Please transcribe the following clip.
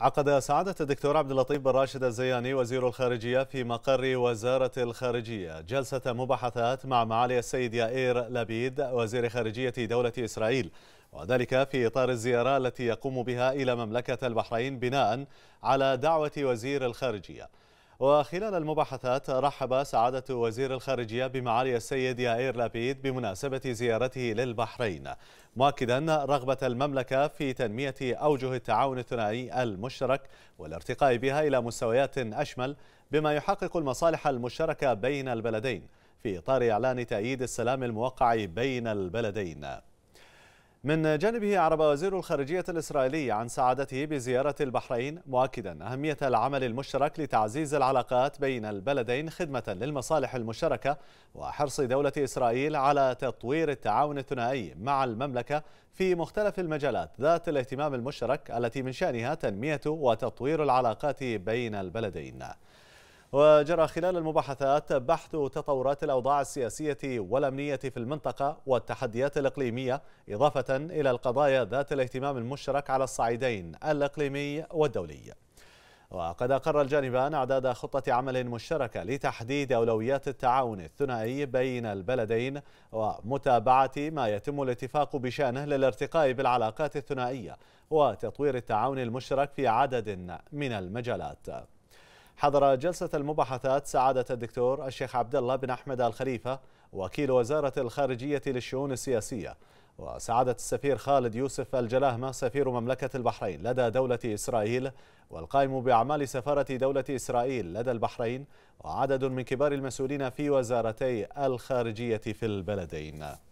عقد سعادة الدكتور عبد اللطيف بن راشد الزياني وزير الخارجية في مقر وزارة الخارجية جلسة مباحثات مع معالي السيد يائير لبيد وزير خارجية دولة إسرائيل وذلك في إطار الزيارة التي يقوم بها إلى مملكة البحرين بناء على دعوة وزير الخارجية وخلال المباحثات رحب سعادة وزير الخارجية بمعالي السيد يائير لابيد بمناسبة زيارته للبحرين مؤكدا رغبة المملكة في تنمية أوجه التعاون الثنائي المشترك والارتقاء بها إلى مستويات أشمل بما يحقق المصالح المشتركة بين البلدين في إطار إعلان تأييد السلام الموقع بين البلدين من جانبه أعرب وزير الخارجية الإسرائيلي عن سعادته بزيارة البحرين مؤكدا أهمية العمل المشترك لتعزيز العلاقات بين البلدين خدمة للمصالح المشتركة وحرص دولة إسرائيل على تطوير التعاون الثنائي مع المملكة في مختلف المجالات ذات الاهتمام المشترك التي من شأنها تنمية وتطوير العلاقات بين البلدين وجرى خلال المباحثات بحث تطورات الأوضاع السياسية والأمنية في المنطقة والتحديات الإقليمية إضافة إلى القضايا ذات الاهتمام المشترك على الصعيدين الإقليمي والدولي وقد أقر الجانبان أعداد خطة عمل مشتركة لتحديد أولويات التعاون الثنائي بين البلدين ومتابعة ما يتم الاتفاق بشأنه للارتقاء بالعلاقات الثنائية وتطوير التعاون المشترك في عدد من المجالات حضر جلسة المباحثات سعادة الدكتور الشيخ عبد الله بن أحمد الخليفة وكيل وزارة الخارجية للشؤون السياسية وسعادة السفير خالد يوسف الجلاهمة سفير مملكة البحرين لدى دولة إسرائيل والقائم بأعمال سفارة دولة إسرائيل لدى البحرين وعدد من كبار المسؤولين في وزارتي الخارجية في البلدين